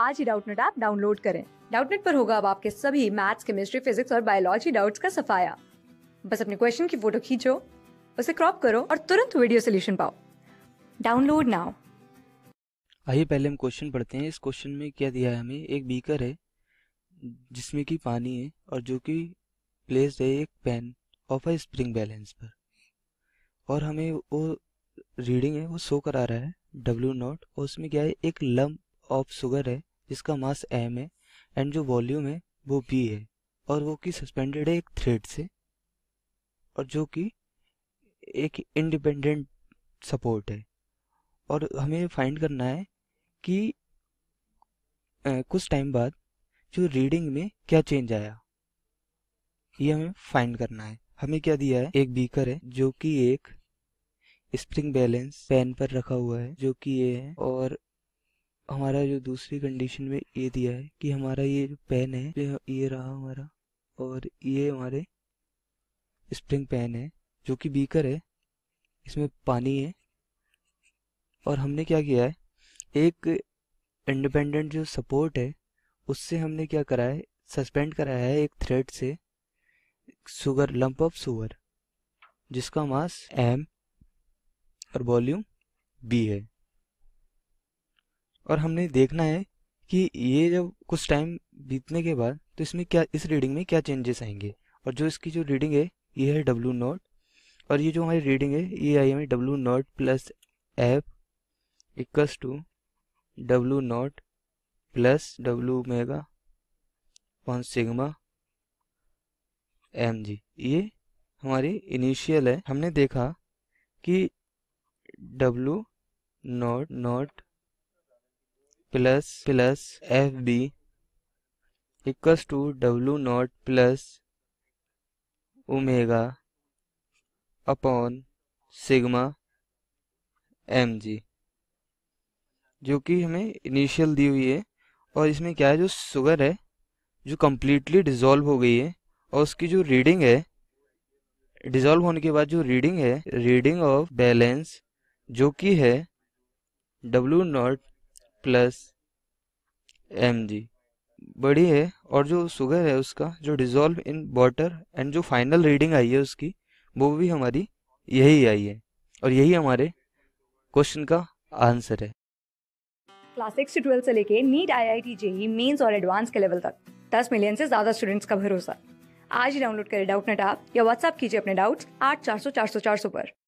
आज ही Doubtnet app download करें डाउटनेट पर होगा अब आपके सभी मैथ्स केमिस्ट्री फिजिक्स और बायोलॉजी डाउट्स का सफाया बस अपने क्वेश्चन की फोटो खींचो उसे क्रॉप करो और तुरंत वीडियो सोल्यूशन पाओ डाउनलोड नाउ आइए पहले हम क्वेश्चन पढ़ते हैं इस क्वेश्चन में क्या दिया है हमें एक बीकर है जिसमें कि पानी है और जो कि प्लेस है एक pan of a spring balance पर और हमें वो रीडिंग है वो शो करा रहा है डब्ल्यू नॉट और उसमें क्या है एक लम्ब ऑफ शुगर है जिसका मास एम है एंड जो वॉल्यूम है वो बी है और वो कि सस्पेंडेड है एक थ्रेड से और जो कि एक इंडिपेंडेंट सपोर्ट है और हमें फाइंड करना है कि आ, कुछ टाइम बाद जो रीडिंग में क्या चेंज आया ये हमें फाइंड करना है हमें क्या दिया है एक बीकर है जो कि एक स्प्रिंग बैलेंस पैन पर रखा हुआ है जो कि ये है और हमारा जो दूसरी कंडीशन में ये दिया है कि हमारा ये जो पेन है ये रहा हमारा और ये हमारे स्प्रिंग पेन है जो कि बीकर है इसमें पानी है और हमने क्या किया है एक इंडिपेंडेंट जो सपोर्ट है उससे हमने क्या करा है सस्पेंड कराया है एक थ्रेड से सुगर लंप ऑफ सुगर जिसका मास एम और वॉल्यूम बी है और हमने देखना है कि ये जब कुछ टाइम बीतने के बाद तो इसमें क्या इस रीडिंग में क्या चेंजेस आएंगे और जो इसकी जो रीडिंग है ये है डब्लू नॉट और ये जो हमारी रीडिंग है ये आई हमें W naught plus F equals to W naught plus W omega on sigma M G ये हमारी इनिशियल है हमने देखा कि W naught naught plus plus F B equals to W naught plus omega upon sigma M G जो कि हमें initial दी हुई है और इसमें क्या है जो शुगर है जो कम्प्लीटली डिजोल्व हो गई है और उसकी जो रीडिंग है डिजोल्व होने के बाद जो रीडिंग है रीडिंग ऑफ बैलेंस जो कि है W naught plus M G बड़ी है और जो सुगर है उसका जो डिजोल्व इन वाटर एंड जो फाइनल रीडिंग आई है उसकी वो भी हमारी यही आई है और यही हमारे क्वेश्चन का आंसर है क्लास सिक्स से ट्वेल्थ से लेके NEET I I T JEE mains और एडवांस के लेवल तक दस मिलियन से ज्यादा स्टूडेंट्स का भरोसा आज ही डाउनलोड करें डाउट नेट आप या व्हाट्सअप कीजिए अपने डाउट्स आठ चार सौ चार सौ चार सौ पर